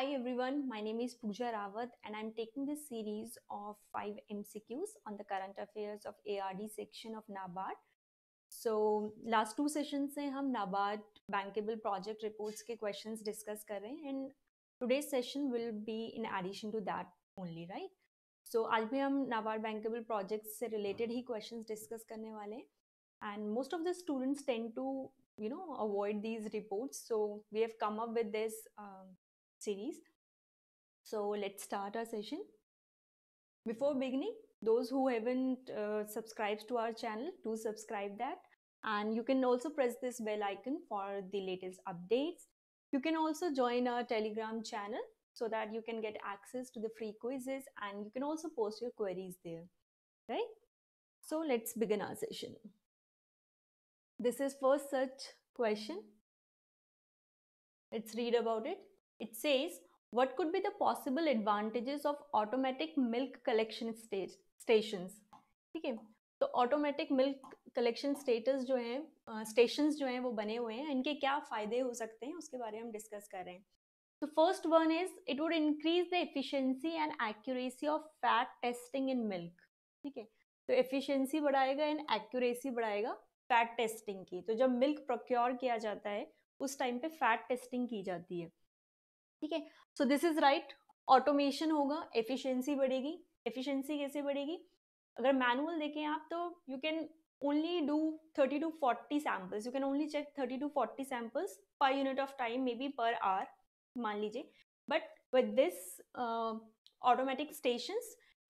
Hi everyone, my name is Pooja Rawat and I'm taking this series of 5 MCQs on the current affairs of ARD section of NABARD. So last two sessions से have NABARD bankable project reports के questions discuss कर and today's session will be in addition to that only, right? So I'll be हम NABARD bankable projects related ही questions discuss करने वाले and most of the students tend to you know avoid these reports so we have come up with this uh, series. So let's start our session. Before beginning, those who haven't uh, subscribed to our channel, do subscribe that. And you can also press this bell icon for the latest updates. You can also join our Telegram channel so that you can get access to the free quizzes and you can also post your queries there, right? So let's begin our session. This is first search question. Let's read about it. It says, what could be the possible advantages of automatic milk collection stations? ठीक है तो automatic milk collection status जो है stations जो हैं वो बने हुए हैं इनके क्या फ़ायदे हो सकते हैं उसके बारे में हम डिस्कस कर रहे हैं तो first one is it would increase the efficiency and accuracy of fat testing in milk ठीक है तो एफिशिएंसी बढ़ाएगा एंड एक्यूरेसी बढ़ाएगा फैट टेस्टिंग की तो जब मिल्क प्रोक्योर किया जाता है उस टाइम पर फैट टेस्टिंग की जाती है ठीक है so this is right automation होगा एफिशिएंसी बढ़ेगी एफिशिएंसी कैसे बढ़ेगी अगर मैनुअल देखें आप तो you can only do thirty to forty samples you can only check thirty to forty samples per unit of time maybe per hour मान लीजिए but with this automatic station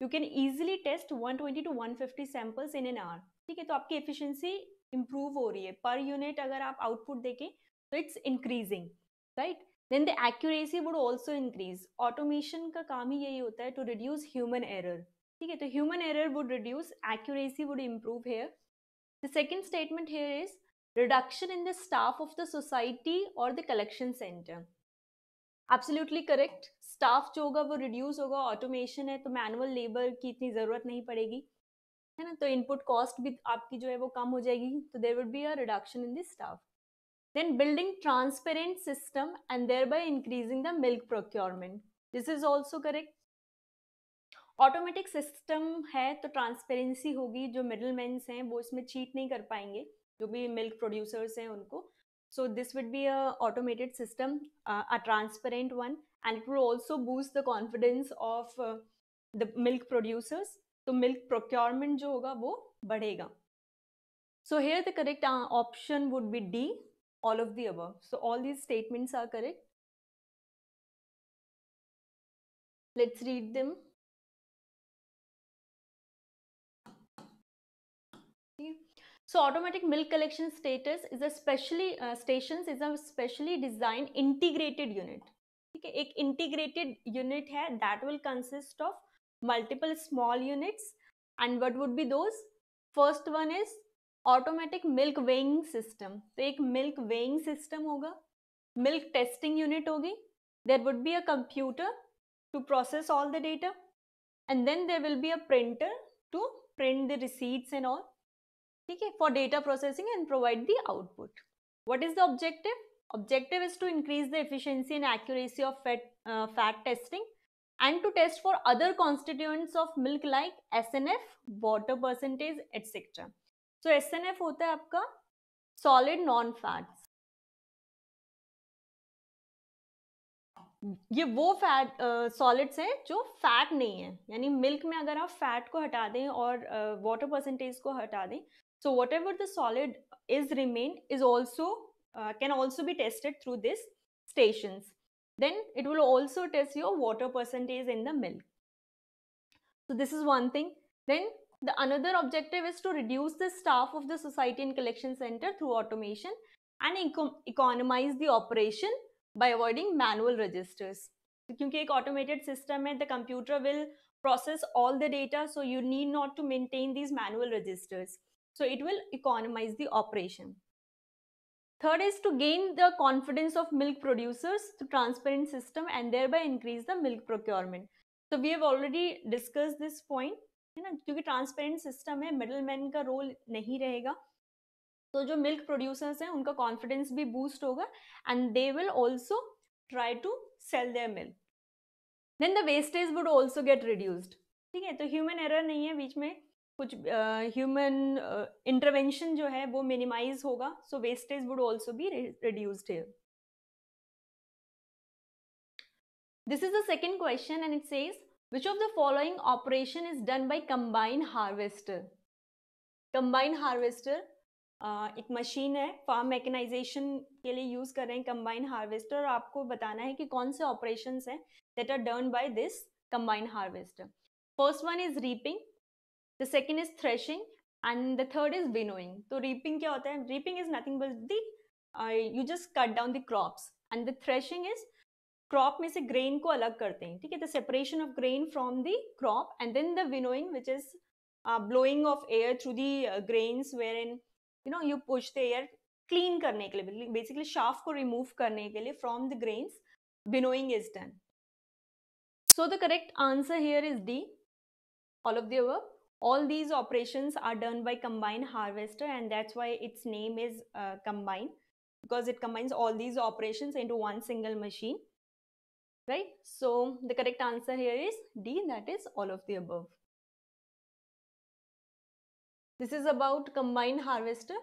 you can easily test one twenty to one samples in an hour ठीक है तो आपकी efficiency improve हो रही है per unit अगर आप आउटपुट देखें तो it's increasing right then the accuracy would also increase automation का काम ही यही होता है टू रिड्यूस ह्यूमन एरर ठीक है तो human error would reduce accuracy would improve here the second statement here is reduction in the staff of the society or the collection centre absolutely correct staff जो होगा वो reduce होगा automation है तो manual labour की इतनी ज़रूरत नहीं पड़ेगी है ना तो इनपुट कॉस्ट भी आपकी जो है वो कम हो जाएगी तो there would be a reduction in the staff then building transparent system and thereby increasing the milk procurement this is also correct automatic system है तो ट्रांसपेरेंसी होगी जो मिडिल मैंस हैं वो इसमें चीट नहीं कर पाएंगे जो भी मिल्क प्रोड्यूसर्स हैं उनको so this would be a automated system a transparent one and it would also boost the confidence of the milk producers तो मिल्क प्रोक्योरमेंट जो होगा वो बढ़ेगा so here the correct option would be D all of the above. So all these statements are correct. Let's read them. So automatic milk collection status is a specially uh, stations is a specially designed integrated unit. Okay, एक integrated unit है that will consist of multiple small units and what would be those? First one is automatic milk weighing system तो एक milk weighing system होगा milk testing unit होगी there would be a computer to process all the data and then there will be a printer to print the receipts and all okay for data processing and provide the output what is the objective objective is to increase the efficiency and accuracy of fat, uh, fat testing and to test for other constituents of milk like snf water percentage etc so S N F होता है आपका solid non fat ये वो fat solids हैं जो fat नहीं है यानी मिल्क में अगर आप फैट को हटा दें और वाटर परसेंटेज को हटा दें so whatever the solid is remain is also can also be tested through this station then it will also test your water percentage in the milk so this is one thing then The another objective is to reduce the staff of the society and collection center through automation and economize the operation by avoiding manual registers. क्योंकि an automated system the computer will process all the data, so you need not to maintain these manual registers. So it will economize the operation. Third is to gain the confidence of milk producers through transparent system and thereby increase the milk procurement. So we have already discussed this point है ना क्योंकि transparent system है middleman का role नहीं रहेगा तो जो milk producers हैं उनका कॉन्फिडेंस भी बूस्ट होगा and they will also try to sell their milk then the wastage would also get reduced ठीक है तो ह्यूमन एरर नहीं है बीच में कुछ ह्यूमन uh, इंटरवेंशन uh, जो है वो मिनिमाइज होगा so wastage would also be reduced here this is the second question and it says which of the following operation is done by combined harvester combine harvester एक machine है farm mechanisation के लिए use कर रहे हैं combine harvester और आपको बताना है कि कौन से ऑपरेशन है that are done by this combine harvester first one is reaping the second is threshing and the third is winnowing तो रीपिंग क्या होता है reaping is nothing but to just cut down the crops and the threshing is crop में से grain को अलग करते हैं ठीक है the separation of grain from the crop and then the winnowing which is blowing of air through the grains wherein you know you push the air clean करने के लिए बेसिकली शाफ को रिमूव करने के लिए from the grains winnowing is done so the correct answer here is D all of the all these operation are done by combined harvester and that's why it's name is combined because it because all these operation into one single machine right? So the correct answer here is D, that is all of the above. This is about combined harvester.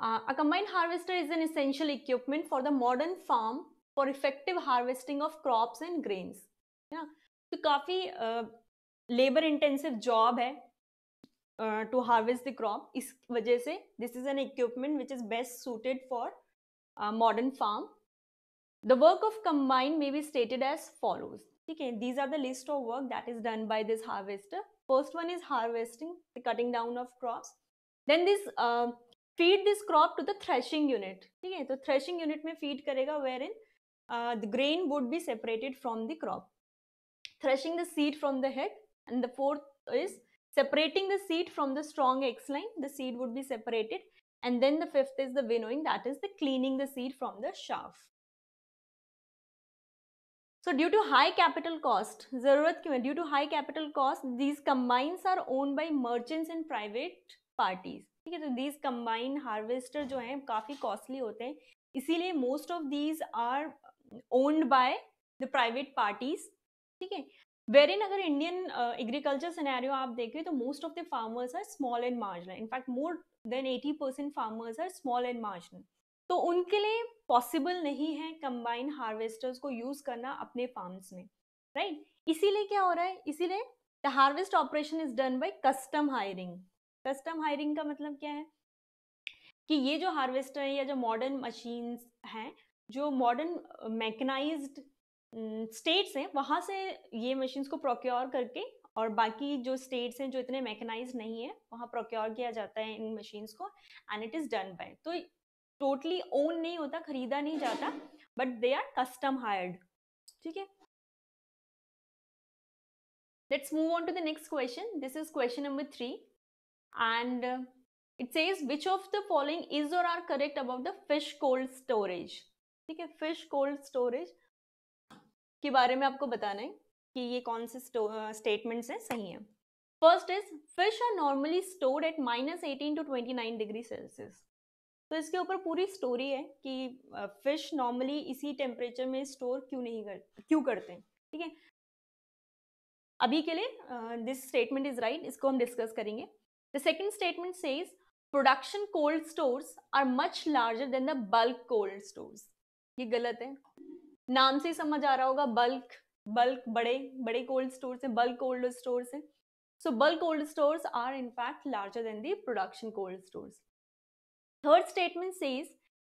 Uh, a combined harvester is an essential equipment for the modern farm for effective harvesting of crops and grains. Yeah. तो काफ़ी labour intensive to harvest the crop. Crop इस वजह से this is an equipment which is best suited for modern farm. The work of combined may be stated as follows. Okay, these are the list of work that is done by this harvester. First one is harvesting, the cutting down of crops. Then this uh, feed this crop to the threshing unit. Okay, so threshing unit may feed karega wherein uh, the grain would be separated from the crop. Threshing the seed from the head and the fourth is separating the seed from the strong X line. The seed would be separated and then the fifth is the winnowing that is the cleaning the seed from the chaff. So due to high capital cost, ज़रूरत क्यों है Due to high capital cost, these combines are owned by merchants and private parties. ठीक है तो these combine harvester जो हैं काफ़ी costly होते हैं इसीलिए most of these are owned by the private parties. ठीक है वेरिन अगर इंडियन एग्रीकल्चर सिनेरियो आप देखें तो most of the farmers are small and marginal in fact more than 80 percent farmers are small and marginal तो उनके लिए पॉसिबल नहीं है कंबाइन हार्वेस्टर्स को यूज करना अपने फार्म्स में राइट right? इसीलिए क्या हो रहा है इसीलिए the harvest operation is done by custom hiring custom hiring का मतलब क्या है कि ये जो हार्वेस्टर है या जो मॉडर्न मशीन हैं जो मॉडर्न मैकेनाइज्ड स्टेट्स हैं वहाँ से ये मशीन्स को प्रोक्योर करके और बाकी जो स्टेट्स हैं जो इतने मैकेनाइज नहीं है वहाँ प्रोक्योर किया जाता है इन मशीन्स को and it is done by तो टोटली ओन नहीं होता खरीदा नहीं जाता but they are custom hired ठीक है let's move on to the next question this is question number three and it says following is or are correct about the fish cold storage ठीक है fish cold storage के बारे में आपको बताना है कि ये कौन से स्टेटमेंट्स हैं सही हैं first is fish are normally stored at minus eighteen to twenty nine degree Celsius तो इसके ऊपर पूरी स्टोरी है कि फिश नॉर्मली इसी टेम्परेचर में स्टोर क्यों नहीं कर क्यों करते हैं ठीक है अभी के लिए दिस स्टेटमेंट इज राइट इसको हम डिस्कस करेंगे the second statement says production cold stores are much larger than the bulk cold stores ये गलत है नाम से ही समझ आ रहा होगा बल्क बल्क बड़े बड़े कोल्ड स्टोर्स हैं बल्क कोल्ड स्टोर्स हैं so bulk cold stores are in fact larger than the production cold stores Third statement says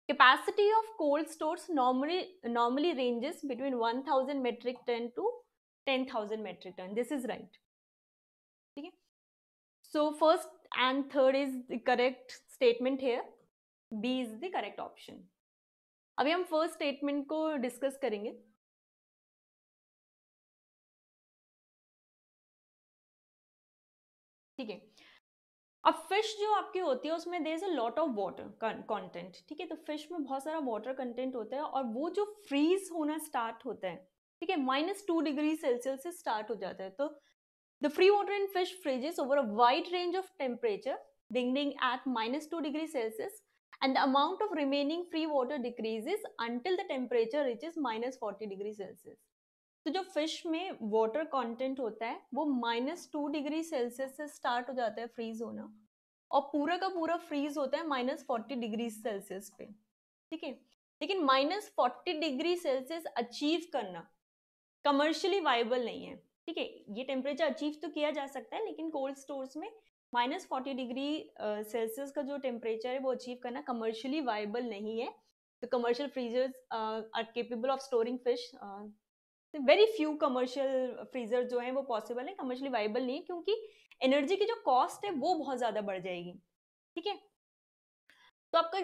capacity of cold stores normally, normally ranges between 1000 metric ton to 10,000 metric ton. This is right. Okay. So first and third is the correct statement here. B is the correct option. अभी हम first statement को discuss करेंगे ठीक है अब fish जो आपकी होती है उसमें there is a lot of water content ठीक है तो फिश में बहुत सारा वाटर कंटेंट होता है और वो जो फ्रीज होना स्टार्ट होता है ठीक है माइनस टू डिग्री सेल्सियस से स्टार्ट हो जाता है तो the free water in fish freezes over a wide range of temperature beginning at minus two degree Celsius and the amount of remaining free water decreases until the temperature reaches minus 40 degrees Celsius. तो जो fish में water content होता है वो minus two degree Celsius से start हो जाता है फ्रीज होना और पूरा का पूरा फ्रीज होता है माइनस फोर्टी डिग्री सेल्सियस पे ठीक है लेकिन minus forty degree Celsius achieve करना कमर्शियली वाइबल नहीं है ठीक है ये टेम्परेचर अचीव तो किया जा सकता है लेकिन कोल्ड स्टोर्स में माइनस फोर्टी डिग्री सेल्सियस का जो टेम्परेचर है वो अचीव करना कमर्शियली वाइबल नहीं है तो commercial freezers are capable of storing fish very few commercial freezer जो हैं वो पॉसिबल है कमर्शियली वाइबल नहीं है क्योंकि एनर्जी की जो कॉस्ट है वो बहुत ज़्यादा बढ़ जाएगी ठीक है तो आपका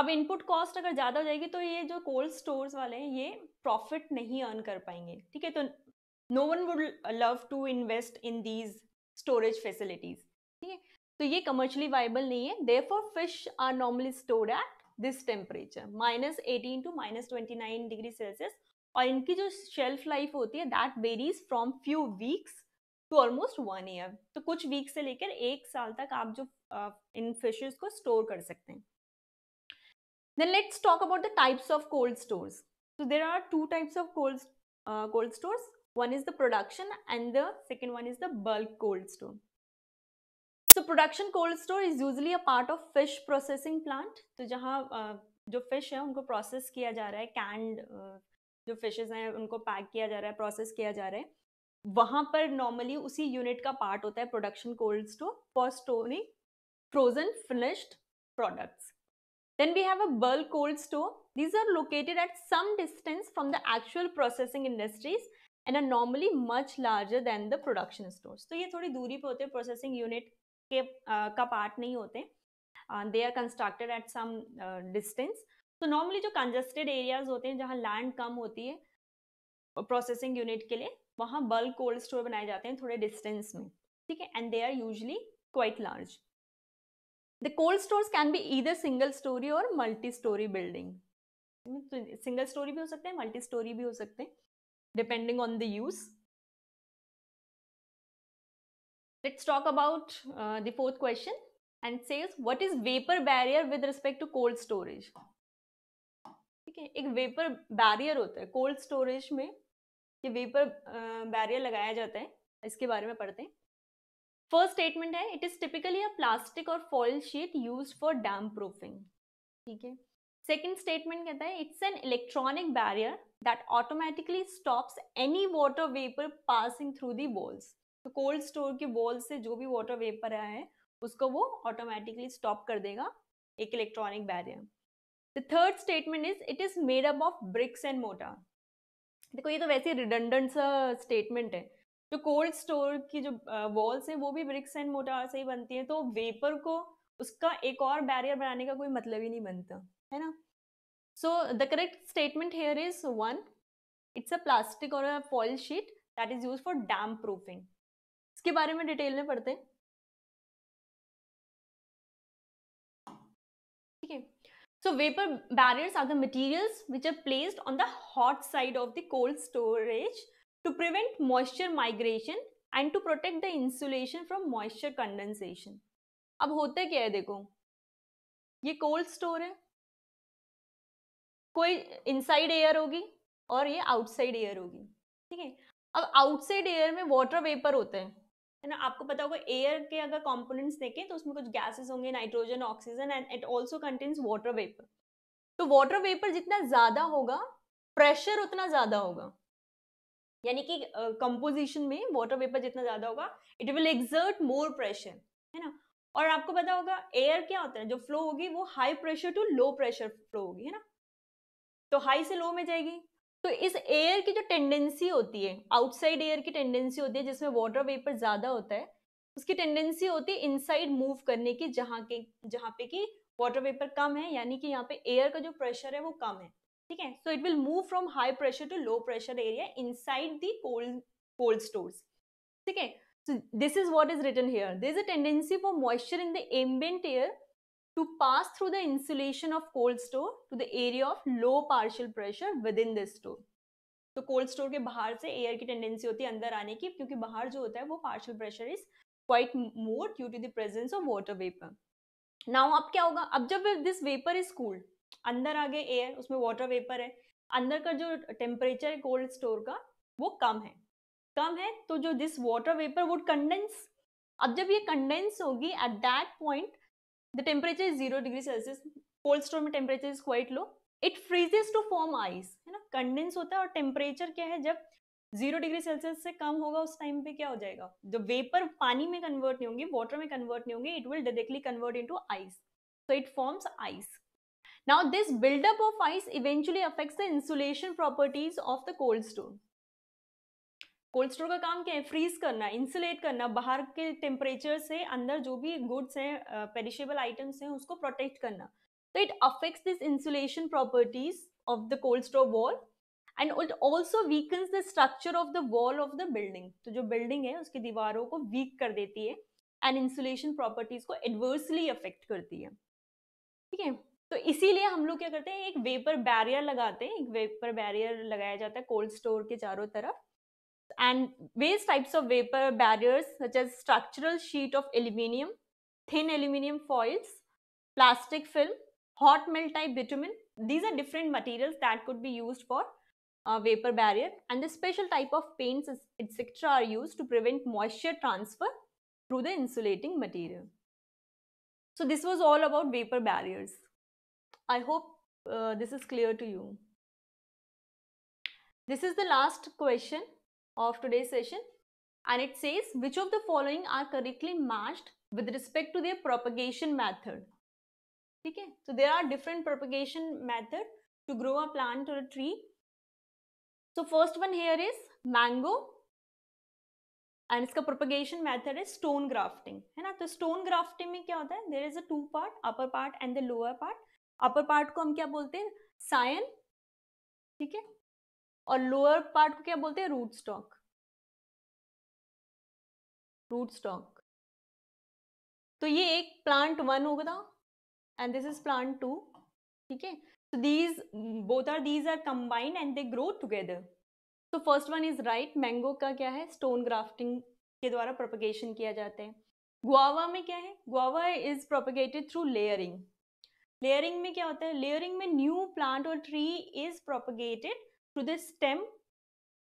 अब इनपुट कॉस्ट अगर ज़्यादा हो जाएगी तो ये जो कोल्ड स्टोर्स वाले हैं ये प्रॉफिट नहीं अर्न कर पाएंगे ठीक है तो no one would love to invest in these storage facilities ठीक है तो ये कमर्शियली वाइबल नहीं है therefore fish are normally store at this temperature minus eighteen to minus twenty nine degree Celsius और इनकी जो शेल्फ लाइफ होती है that varies from few weeks to almost one year तो कुछ वीक से लेकर एक साल तक आप जो इन uh, फिशेज को स्टोर कर सकते हैं then let's talk about the types of cold stores तो there are two types of cold cold stores one is the production and the second one is the bulk cold store so production cold store is usually a part of fish processing plant तो जहाँ जो fish है उनको process किया जा रहा है canned जो फिशेज हैं उनको पैक किया जा रहा है प्रोसेस किया जा रहा है वहां पर नॉर्मली उसी यूनिट का पार्ट होता है production cold store for storing frozen finished products then we have a bulk cold store these are located at some distance from the actual processing industries and are normally much larger than the production store तो ये थोड़ी दूरी पर होते हैं processing unit के uh, का part नहीं होते they are constructed at some distance तो नॉर्मली जो कंजस्टेड एरियाज होते हैं जहाँ लैंड कम होती है प्रोसेसिंग यूनिट के लिए वहाँ बल्क कोल्ड स्टोर बनाए जाते हैं थोड़े डिस्टेंस में ठीक है and they are usually quite large the cold store can be either single storey or multi storey building single storey भी हो सकते हैं मल्टी स्टोरी भी हो सकते हैं depending on the use let's talk about uh, the fourth question and says what is vapor barrier with respect to cold storage है एक वेपर बैरियर होता है कोल्ड स्टोरेज में ये वेपर बैरियर लगाया जाता है इसके बारे में पढ़ते हैं फर्स्ट स्टेटमेंट है it is typically a plastic or foil sheet use for damp proofing ठीक है सेकेंड स्टेटमेंट कहता है it's an electronic barrier that automatically stops any water vapour passing through the walls तो कोल्ड स्टोर की wall से जो भी water vapour आया है उसको वो ऑटोमेटिकली स्टॉप कर देगा एक electronic barrier the third statement is it is made up of bricks and मोटा देखो ये तो वैसे रिडंडेंट सा स्टेटमेंट है जो कोल्ड स्टोर की जो वॉल्स हैं वो भी ब्रिक्स एंड मोटार से ही बनती हैं तो वेपर को उसका एक और बैरियर बनाने का कोई मतलब ही नहीं बनता है ना so the correct statement here is one it's a plastic or a foil sheet that is use for damp proofing इसके बारे में डिटेल में पढ़ते हैं ठीक है So vapor barriers are the materials which are placed on the hot side of the cold storage to prevent moisture migration and to protect the insulation from moisture condensation. अब होते क्या है देखो ये कोल्ड स्टोर है कोई inside air होगी और ये आउटसाइड एयर होगी ठीक है अब आउटसाइड एयर में वाटर वेपर होते हैं है ना आपको पता होगा एयर के अगर कंपोनेंट्स देखें तो उसमें कुछ गैसेस होंगे nitrogen oxygen and it also contains water vapour तो वाटर वेपर जितना ज़्यादा होगा प्रेशर उतना ज़्यादा होगा यानी कि कंपोजिशन uh, में वाटर वेपर जितना ज़्यादा होगा it will exert more pressure है ना और आपको पता होगा एयर क्या होता है जो फ्लो होगी वो high pressure to low pressure flow होगी है ना तो हाई से लो में जाएगी तो इस एयर की जो टेंडेंसी होती है आउटसाइड एयर की टेंडेंसी होती है जिसमें वाटर वेपर ज़्यादा होता है उसकी टेंडेंसी होती है इनसाइड मूव करने की जहाँ के जहाँ पे की वाटर वेपर कम है यानी कि यहाँ पे एयर का जो प्रेशर है वो कम है ठीक है so it will move from high pressure to low pressure area inside the cold cold store ठीक है this is what is written here this is a tendency for moisture in the ambient air to pass through the insulation of cold store to the area of low partial pressure within this store. तो cold store के बाहर से air की tendency होती है अंदर आने की क्योंकि बाहर जो होता है वो partial pressure is quite more due to the presence of water vapour now अब क्या होगा अब जब दिस वेपर इज कूल्ड अंदर आ गए एयर उसमें वाटर वेपर है अंदर का जो टेम्परेचर है कोल्ड स्टोर का वो कम है कम है तो जो this water vapour would condense अब जब ये कंडेंस होगी at that point The temperature is 0 degree Celsius. Cold store में temperature is quite low it freezes to form ice है ना कंडेंस होता है और टेम्परेचर क्या है जब जीरो डिग्री सेल्सियस से कम होगा उस टाइम पे क्या हो जाएगा जब वेपर पानी में कन्वर्ट नहीं होंगे वाटर में कन्वर्ट नहीं होंगे it will directly convert into ice so it forms ice now this buildup of ice eventually affects the insulation properties of the cold stone cold store का काम क्या है फ्रीज करना इंसुलेट करना बाहर के टेम्परेचर से अंदर जो भी गुड्स हैं पेरिशेबल आइटम्स हैं उसको प्रोटेक्ट करना तो it affects this insulation properties of the cold store wall and it also weakens the structure of the wall of the building तो जो बिल्डिंग है उसकी दीवारों को वीक कर देती है एंड इंसुलेशन प्रॉपर्टीज को एडवर्सली अफेक्ट करती है ठीक है तो इसीलिए हम लोग क्या करते हैं एक वेपर बैरियर लगाते हैं एक वेपर बैरियर लगाया जाता है कोल्ड स्टोर के चारों तरफ and various types of vapor barriers such as structural sheet of aluminium, thin aluminium foils, plastic film, hot melt type bitumen. These are different materials that could be used for uh, vapor barrier and the special type of paints etc are used to prevent moisture transfer through the insulating material. So this was all about vapor barriers. I hope uh, this is clear to you. This is the last question of today's session and it says which of the following are correctly matched with respect to their propagation method. Okay, so there are different propagation method to grow a plant or a tree. So first one here is mango and its propagation method is stone grafting hai na तो stone grafting mein kya hota hai there is a two part upper part and the lower part upper part ko hum kya bolte hain scion ठीक है और lower part को क्या बोलते हैं root stock root stock तो ये एक प्लांट वन होगा था and this is plant two ठीक है so these both are these are combined and they grow together तो first one is right mango का क्या है स्टोन ग्राफ्टिंग के द्वारा प्रोपगेशन किया जाता है गुआवा में क्या है guava is propagated through layering layering में क्या होता है लेयरिंग में न्यू प्लांट और tree is propagated to the stem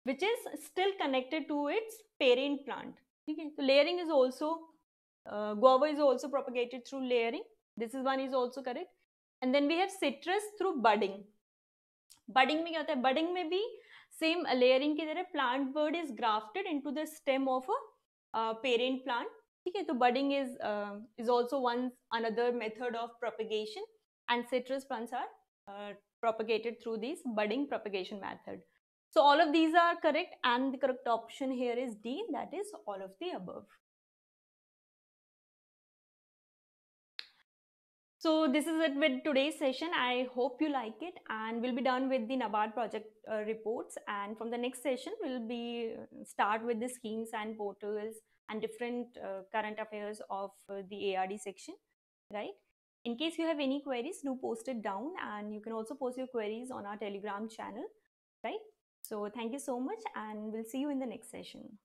which is still connected to its parent plant. Okay, so layering is also, uh, guava is also propagated through layering. This is one is also correct. And then we have citrus through budding. Budding में क्या Budding में भी same layering की तरह plant bird is grafted into the stem of a uh, parent plant. Okay, so budding is uh, is also one another method of propagation and citrus plants are uh, propagated through this budding propagation method. So all of these are correct and the correct option here is D that is all of the above. So this is it with today's session. I hope you like it and we'll be done with the NABARD project uh, reports and from the next session we'll be uh, start with the schemes and portals and different uh, current affairs of uh, the ARD section, right? In case you have any queries, do post it down and you can also post your queries on our Telegram channel, right? So thank you so much and we'll see you in the next session.